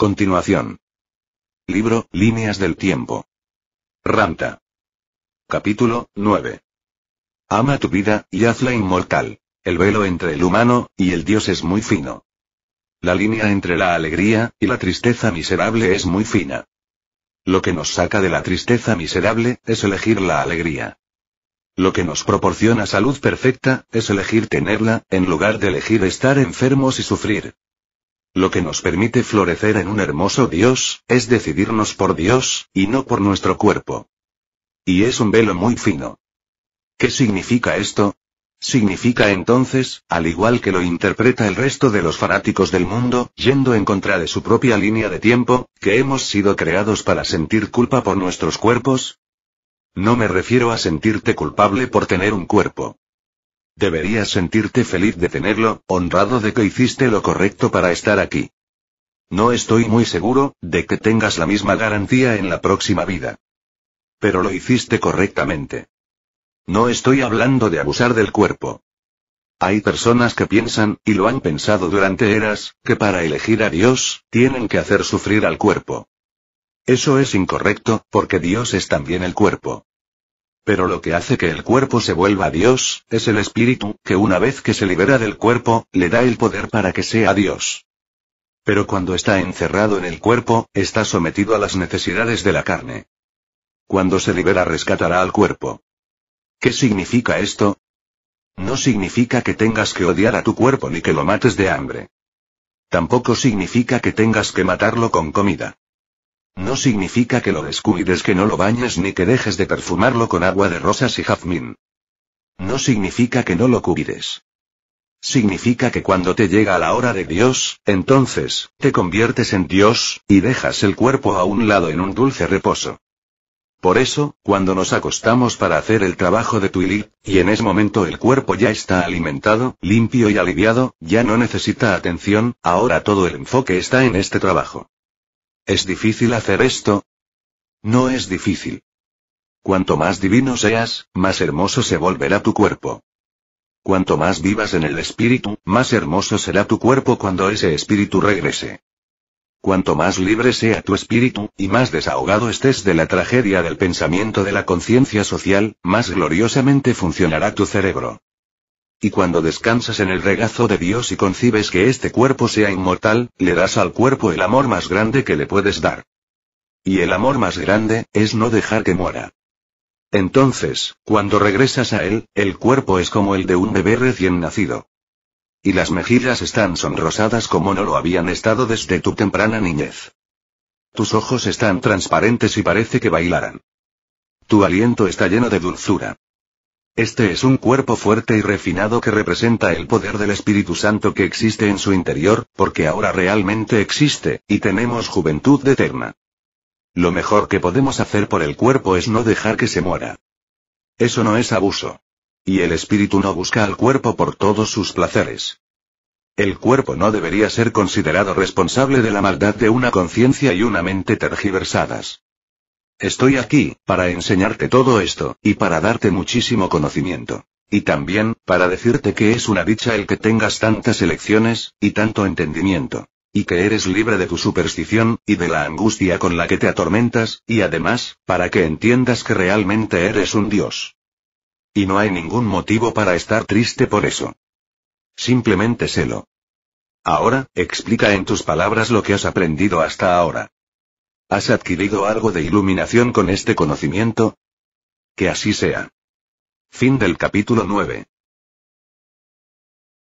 Continuación. Libro, Líneas del Tiempo. Ranta. Capítulo 9. Ama tu vida, y hazla inmortal. El velo entre el humano, y el dios es muy fino. La línea entre la alegría, y la tristeza miserable es muy fina. Lo que nos saca de la tristeza miserable, es elegir la alegría. Lo que nos proporciona salud perfecta, es elegir tenerla, en lugar de elegir estar enfermos y sufrir. Lo que nos permite florecer en un hermoso Dios, es decidirnos por Dios, y no por nuestro cuerpo. Y es un velo muy fino. ¿Qué significa esto? Significa entonces, al igual que lo interpreta el resto de los fanáticos del mundo, yendo en contra de su propia línea de tiempo, que hemos sido creados para sentir culpa por nuestros cuerpos? No me refiero a sentirte culpable por tener un cuerpo. Deberías sentirte feliz de tenerlo, honrado de que hiciste lo correcto para estar aquí. No estoy muy seguro, de que tengas la misma garantía en la próxima vida. Pero lo hiciste correctamente. No estoy hablando de abusar del cuerpo. Hay personas que piensan, y lo han pensado durante eras, que para elegir a Dios, tienen que hacer sufrir al cuerpo. Eso es incorrecto, porque Dios es también el cuerpo. Pero lo que hace que el cuerpo se vuelva a Dios, es el espíritu, que una vez que se libera del cuerpo, le da el poder para que sea Dios. Pero cuando está encerrado en el cuerpo, está sometido a las necesidades de la carne. Cuando se libera rescatará al cuerpo. ¿Qué significa esto? No significa que tengas que odiar a tu cuerpo ni que lo mates de hambre. Tampoco significa que tengas que matarlo con comida. No significa que lo descuides, que no lo bañes ni que dejes de perfumarlo con agua de rosas y jazmín. No significa que no lo cuides. Significa que cuando te llega la hora de Dios, entonces, te conviertes en Dios, y dejas el cuerpo a un lado en un dulce reposo. Por eso, cuando nos acostamos para hacer el trabajo de ilí, y en ese momento el cuerpo ya está alimentado, limpio y aliviado, ya no necesita atención, ahora todo el enfoque está en este trabajo. ¿Es difícil hacer esto? No es difícil. Cuanto más divino seas, más hermoso se volverá tu cuerpo. Cuanto más vivas en el espíritu, más hermoso será tu cuerpo cuando ese espíritu regrese. Cuanto más libre sea tu espíritu, y más desahogado estés de la tragedia del pensamiento de la conciencia social, más gloriosamente funcionará tu cerebro. Y cuando descansas en el regazo de Dios y concibes que este cuerpo sea inmortal, le das al cuerpo el amor más grande que le puedes dar. Y el amor más grande, es no dejar que muera. Entonces, cuando regresas a él, el cuerpo es como el de un bebé recién nacido. Y las mejillas están sonrosadas como no lo habían estado desde tu temprana niñez. Tus ojos están transparentes y parece que bailaran. Tu aliento está lleno de dulzura. Este es un cuerpo fuerte y refinado que representa el poder del Espíritu Santo que existe en su interior, porque ahora realmente existe, y tenemos juventud eterna. Lo mejor que podemos hacer por el cuerpo es no dejar que se muera. Eso no es abuso. Y el espíritu no busca al cuerpo por todos sus placeres. El cuerpo no debería ser considerado responsable de la maldad de una conciencia y una mente tergiversadas. Estoy aquí, para enseñarte todo esto, y para darte muchísimo conocimiento. Y también, para decirte que es una dicha el que tengas tantas elecciones, y tanto entendimiento. Y que eres libre de tu superstición, y de la angustia con la que te atormentas, y además, para que entiendas que realmente eres un dios. Y no hay ningún motivo para estar triste por eso. Simplemente sélo. Ahora, explica en tus palabras lo que has aprendido hasta ahora. ¿Has adquirido algo de iluminación con este conocimiento? Que así sea. Fin del capítulo 9.